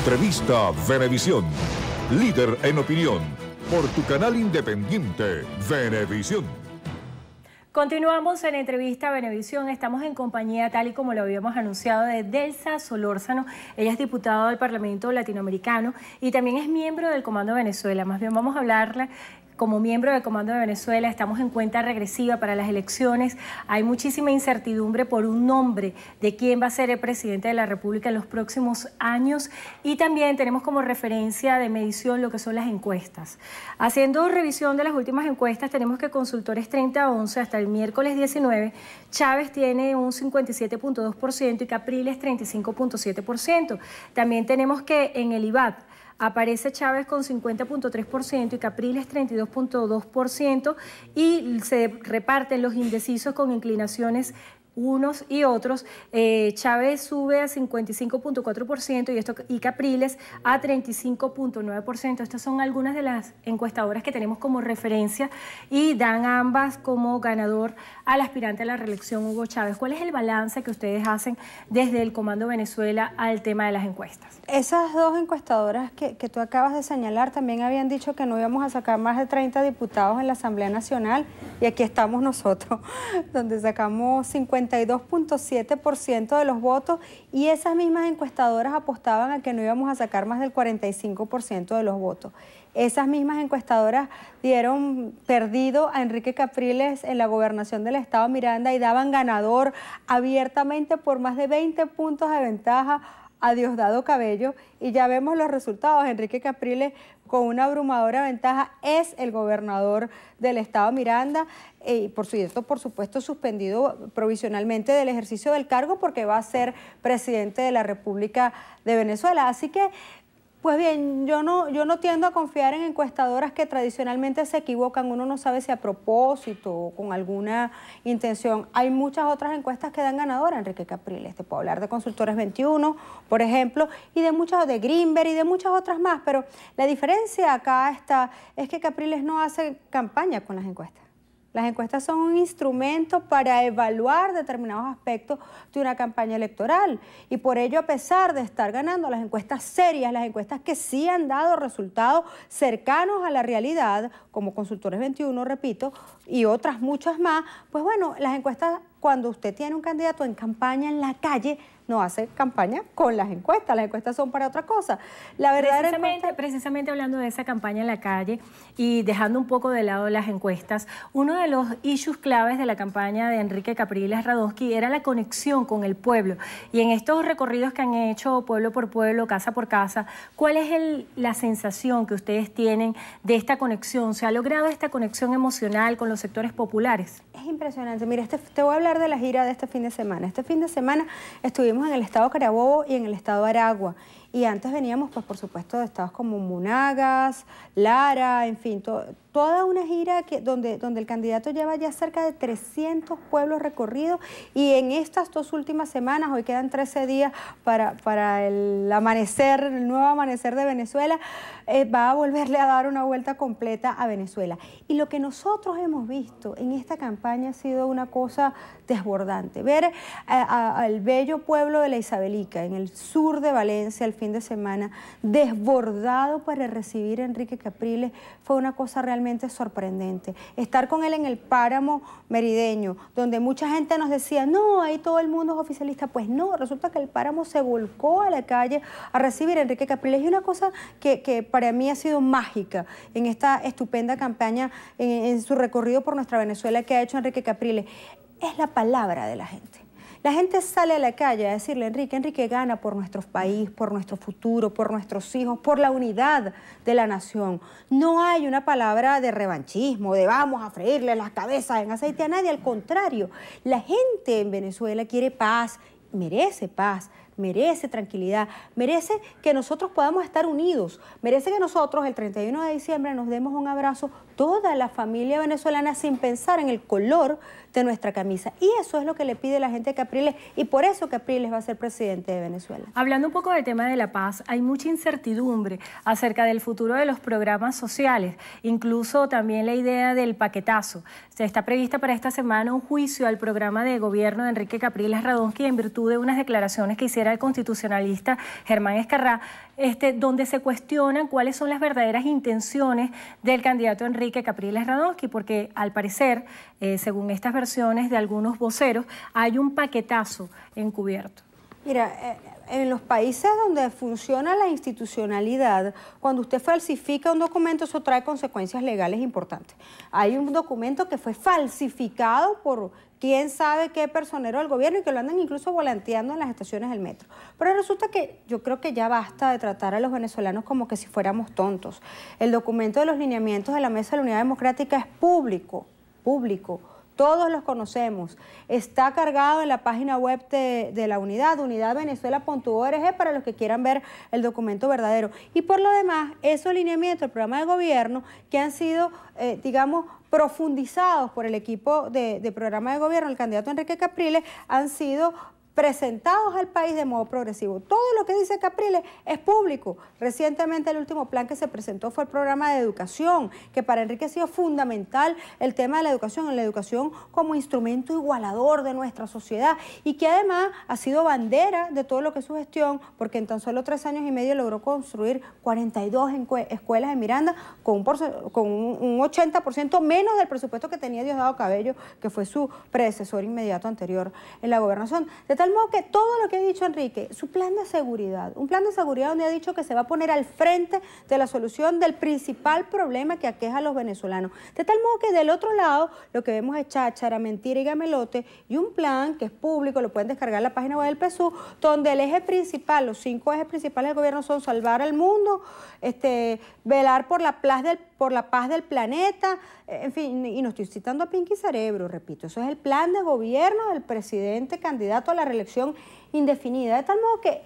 Entrevista Venevisión, líder en opinión, por tu canal independiente Venevisión. Continuamos en entrevista Venevisión. Estamos en compañía, tal y como lo habíamos anunciado, de Delsa Solórzano. Ella es diputada del Parlamento Latinoamericano y también es miembro del Comando Venezuela. Más bien vamos a hablarle como miembro del Comando de Venezuela, estamos en cuenta regresiva para las elecciones. Hay muchísima incertidumbre por un nombre de quién va a ser el presidente de la República en los próximos años. Y también tenemos como referencia de medición lo que son las encuestas. Haciendo revisión de las últimas encuestas, tenemos que Consultores 3011 hasta el miércoles 19, Chávez tiene un 57.2% y Capriles 35.7%. También tenemos que en el IBAT, Aparece Chávez con 50.3% y Capriles 32.2% y se reparten los indecisos con inclinaciones unos y otros. Eh, Chávez sube a 55.4% y, esto, y Capriles a 35.9%. Estas son algunas de las encuestadoras que tenemos como referencia y dan ambas como ganador al aspirante a la reelección Hugo Chávez. ¿Cuál es el balance que ustedes hacen desde el Comando Venezuela al tema de las encuestas? Esas dos encuestadoras que, que tú acabas de señalar también habían dicho que no íbamos a sacar más de 30 diputados en la Asamblea Nacional y aquí estamos nosotros, donde sacamos 50 42.7% de los votos y esas mismas encuestadoras apostaban a que no íbamos a sacar más del 45% de los votos. Esas mismas encuestadoras dieron perdido a Enrique Capriles en la gobernación del estado Miranda y daban ganador abiertamente por más de 20 puntos de ventaja a Diosdado Cabello y ya vemos los resultados. Enrique Capriles con una abrumadora ventaja es el gobernador del estado Miranda, eh, y por cierto, por supuesto, suspendido provisionalmente del ejercicio del cargo porque va a ser presidente de la República de Venezuela. Así que pues bien, yo no, yo no tiendo a confiar en encuestadoras que tradicionalmente se equivocan, uno no sabe si a propósito o con alguna intención. Hay muchas otras encuestas que dan ganadora, Enrique Capriles. Te puedo hablar de Consultores 21, por ejemplo, y de muchas, de Greenberg y de muchas otras más, pero la diferencia acá está, es que Capriles no hace campaña con las encuestas. Las encuestas son un instrumento para evaluar determinados aspectos de una campaña electoral y por ello, a pesar de estar ganando las encuestas serias, las encuestas que sí han dado resultados cercanos a la realidad, como Consultores 21, repito, y otras muchas más, pues bueno, las encuestas cuando usted tiene un candidato en campaña en la calle, no hace campaña con las encuestas, las encuestas son para otra cosa. La verdad precisamente, precisamente hablando de esa campaña en la calle y dejando un poco de lado las encuestas, uno de los issues claves de la campaña de Enrique Capriles Radonsky era la conexión con el pueblo. Y en estos recorridos que han hecho pueblo por pueblo, casa por casa, ¿cuál es la sensación que ustedes tienen de esta conexión? ¿Se ha logrado esta conexión emocional con los sectores populares? Es impresionante. Mira, este, te voy a hablar de la gira de este fin de semana. Este fin de semana estuvimos en el estado Carabobo y en el estado Aragua y antes veníamos, pues por supuesto, de estados como Munagas, Lara, en fin, toda una gira que, donde, donde el candidato lleva ya cerca de 300 pueblos recorridos y en estas dos últimas semanas, hoy quedan 13 días para, para el amanecer, el nuevo amanecer de Venezuela, eh, va a volverle a dar una vuelta completa a Venezuela. Y lo que nosotros hemos visto en esta campaña ha sido una cosa desbordante, ver eh, al bello pueblo de la Isabelica, en el sur de Valencia, al fin, de semana desbordado para recibir a Enrique Capriles fue una cosa realmente sorprendente. Estar con él en el páramo merideño, donde mucha gente nos decía, no, ahí todo el mundo es oficialista. Pues no, resulta que el páramo se volcó a la calle a recibir a Enrique Capriles. Y una cosa que, para mí ha sido mágica en esta estupenda campaña, en su recorrido por nuestra Venezuela que ha hecho Enrique Capriles, es la palabra de la gente. La gente sale a la calle a decirle, Enrique, Enrique gana por nuestro país, por nuestro futuro, por nuestros hijos, por la unidad de la nación. No hay una palabra de revanchismo, de vamos a freírle las cabezas en aceite a nadie, al contrario, la gente en Venezuela quiere paz, merece paz, merece tranquilidad, merece que nosotros podamos estar unidos, merece que nosotros el 31 de diciembre nos demos un abrazo, toda la familia venezolana, sin pensar en el color de nuestra camisa. Y eso es lo que le pide la gente a Capriles y por eso Capriles va a ser presidente de Venezuela. Hablando un poco del tema de la paz, hay mucha incertidumbre acerca del futuro de los programas sociales, incluso también la idea del paquetazo. Se está prevista para esta semana un juicio al programa de gobierno de Enrique Capriles Radonqui en virtud de unas declaraciones que hiciera el constitucionalista Germán Escarrá este, donde se cuestionan cuáles son las verdaderas intenciones del candidato Enrique Capriles Radonsky, porque al parecer, eh, según estas versiones de algunos voceros, hay un paquetazo encubierto. Mira, eh, en los países donde funciona la institucionalidad, cuando usted falsifica un documento, eso trae consecuencias legales importantes. Hay un documento que fue falsificado por quién sabe qué personero del gobierno y que lo andan incluso volanteando en las estaciones del metro. Pero resulta que yo creo que ya basta de tratar a los venezolanos como que si fuéramos tontos. El documento de los lineamientos de la Mesa de la Unidad Democrática es público, público todos los conocemos. Está cargado en la página web de, la unidad, unidadvenezuela.org, para los que quieran ver el documento verdadero. Y por lo demás, esos lineamientos del programa de gobierno que han sido, eh, digamos, profundizados por el equipo de, programa de gobierno, el candidato Enrique Capriles, han sido presentados al país de modo progresivo. Todo lo que dice Capriles es público. Recientemente el último plan que se presentó fue el programa de educación, que para Enrique ha sido fundamental el tema de la educación, la educación como instrumento igualador de nuestra sociedad y que además ha sido bandera de todo lo que su gestión, porque en tan solo tres años y medio logró construir 42 escuelas en Miranda con un, con un 80% menos del presupuesto que tenía Diosdado Cabello, que fue su predecesor inmediato anterior en la gobernación. De tal modo que todo lo que ha dicho Enrique, su plan de seguridad, un plan de seguridad donde ha dicho que se va a poner al frente de la solución del principal problema que aqueja a los venezolanos. De tal modo que del otro lado lo que vemos es cháchara, mentira y gamelote y un plan que es público, lo pueden descargar en la página web del PSU, donde el eje principal, los cinco ejes principales del gobierno son salvar al mundo, este, velar por la plaza del por la paz del planeta, eh, en fin, y no estoy citando a Pinky Cerebro, repito, eso es el plan de gobierno del presidente candidato a la reelección indefinida, de tal modo que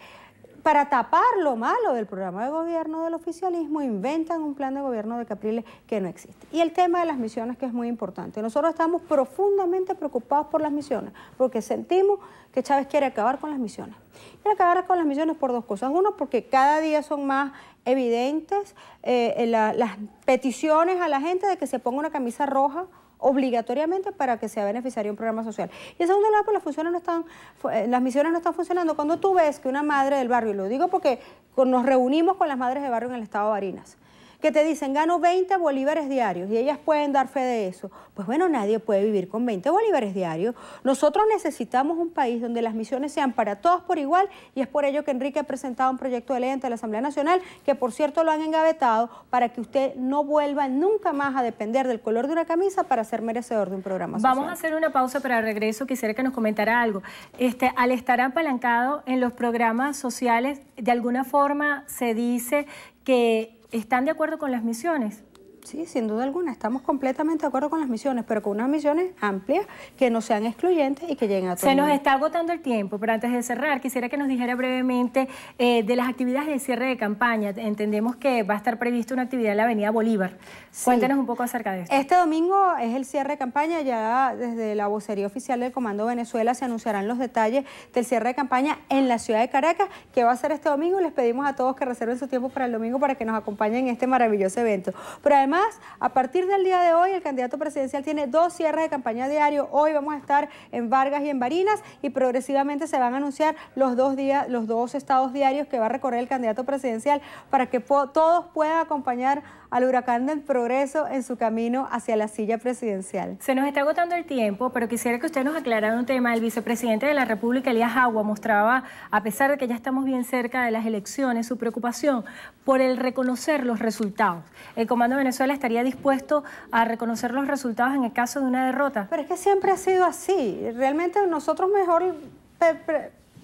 para tapar lo malo del programa de gobierno del oficialismo, inventan un plan de gobierno de Capriles que no existe. Y el tema de las misiones, que es muy importante. Nosotros estamos profundamente preocupados por las misiones, porque sentimos que Chávez quiere acabar con las misiones. Quiere acabar con las misiones por dos cosas. Uno, porque cada día son más evidentes eh, eh, las peticiones a la gente de que se ponga una camisa roja obligatoriamente para que sea beneficiario un programa social. Y en segundo lugar, pues las funciones no están, eh, las misiones no están funcionando. Cuando tú ves que una madre del barrio, y lo digo porque nos reunimos con las madres de barrio en el estado de Barinas, que te dicen gano 20 bolívares diarios y ellas pueden dar fe de eso. Pues bueno, nadie puede vivir con 20 bolívares diarios. Nosotros necesitamos un país donde las misiones sean para todos por igual y es por ello que Enrique ha presentado un proyecto de ley ante la Asamblea Nacional que por cierto lo han engavetado para que usted no vuelva nunca más a depender del color de una camisa para ser merecedor de un programa. Social. Vamos a hacer una pausa para regreso. Quisiera que nos comentara algo. Este, al estar apalancado en los programas sociales, de alguna forma se dice que ¿Están de acuerdo con las misiones? Sí, sin duda alguna, estamos completamente de acuerdo con las misiones, pero con unas misiones amplias que no sean excluyentes y que lleguen a todos. Se nos está agotando el tiempo, pero antes de cerrar, quisiera que nos dijera brevemente eh, de las actividades de cierre de campaña. Entendemos que va a estar prevista una actividad en la Avenida Bolívar Cuéntenos un poco acerca de esto. Este domingo es el cierre de campaña, ya desde la vocería oficial del Comando Venezuela se anunciarán los detalles del cierre de campaña en la ciudad de Caracas, que va a ser este domingo. Les pedimos a todos que reserven su tiempo para el domingo para que nos acompañen en este maravilloso evento. Pero además, a partir del día de hoy, el candidato presidencial tiene dos cierres de campaña diario. Hoy vamos a estar en Vargas y en Barinas y progresivamente se van a anunciar los dos, días, los dos estados diarios que va a recorrer el candidato presidencial para que todos puedan acompañar al huracán del progreso progreso en su camino hacia la silla presidencial. Se nos está agotando el tiempo, pero quisiera que usted nos aclarara un tema. El vicepresidente de la República, Elías Agua, mostraba, a pesar de que ya estamos bien cerca de las elecciones, su preocupación por el reconocer los resultados. ¿El Comando de Venezuela estaría dispuesto a reconocer los resultados en el caso de una derrota? Pero es que siempre ha sido así. Realmente nosotros mejor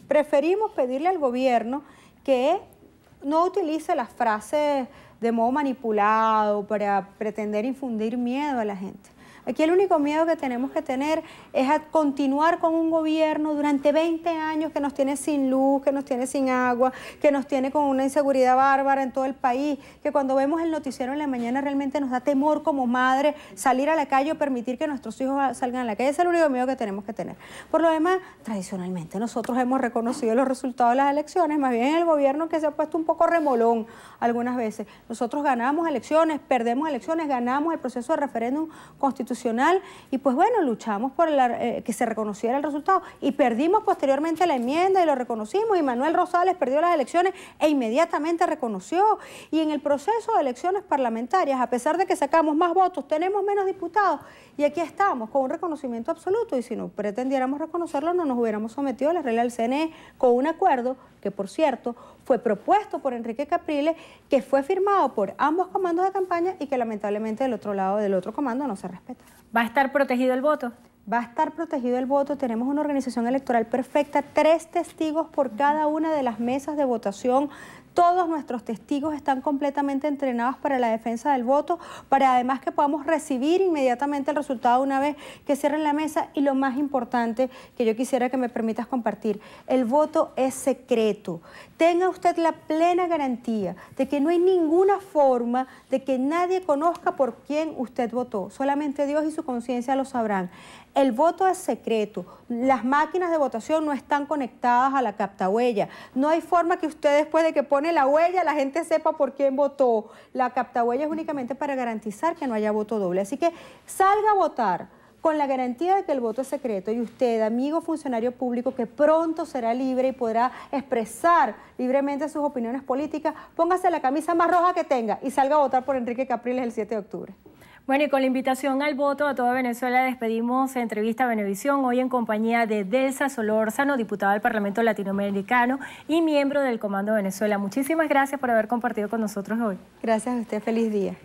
preferimos pedirle al gobierno que no utilice las frases de modo manipulado para pretender infundir miedo a la gente. Aquí el único miedo que tenemos que tener es a continuar con un gobierno durante 20 años que nos tiene sin luz, que nos tiene sin agua, que nos tiene con una inseguridad bárbara en todo el país, que cuando vemos el noticiero en la mañana realmente nos da temor como madre salir a la calle o permitir que nuestros hijos salgan a la calle. Ese es el único miedo que tenemos que tener. Por lo demás, tradicionalmente nosotros hemos reconocido los resultados de las elecciones, más bien el gobierno que se ha puesto un poco remolón algunas veces. Nosotros ganamos elecciones, perdemos elecciones, ganamos el proceso de referéndum constitucional y pues bueno, luchamos por eh, que se reconociera el resultado y perdimos posteriormente la enmienda y lo reconocimos y Manuel Rosales perdió las elecciones e inmediatamente reconoció y en el proceso de elecciones parlamentarias, a pesar de que sacamos más votos, tenemos menos diputados y aquí estamos con un reconocimiento absoluto y si no pretendiéramos reconocerlo no nos hubiéramos sometido a la regla del CNE con un acuerdo que por cierto fue propuesto por Enrique Capriles, que fue firmado por ambos comandos de campaña y que lamentablemente del otro lado del otro comando no se respeta. ¿Va a estar protegido el voto? va a estar protegido el voto, tenemos una organización electoral perfecta, tres testigos por cada una de las mesas de votación. Todos nuestros testigos están completamente entrenados para la defensa del voto, para además que podamos recibir inmediatamente el resultado una vez que cierren la mesa. Y lo más importante que yo quisiera que me permitas compartir, el voto es secreto. Tenga usted la plena garantía de que no hay ninguna forma de que nadie conozca por quién usted votó. Solamente Dios y su conciencia lo sabrán. El voto es secreto. Las máquinas de votación no están conectadas a la captahuella. No hay forma que usted después de que pone la huella la gente sepa por quién votó. La captahuella es únicamente para garantizar que no haya voto doble. Así que salga a votar con la garantía de que el voto es secreto y usted, amigo funcionario público, que pronto será libre y podrá expresar libremente sus opiniones políticas, póngase la camisa más roja que tenga y salga a votar por Enrique Capriles el 7 de octubre. Bueno, y con la invitación al voto a toda Venezuela despedimos entrevista a Venevisión hoy en compañía de Delsa Solórzano, diputada del Parlamento Latinoamericano y miembro del Comando Venezuela. Muchísimas gracias por haber compartido con nosotros hoy. Gracias a usted, feliz día.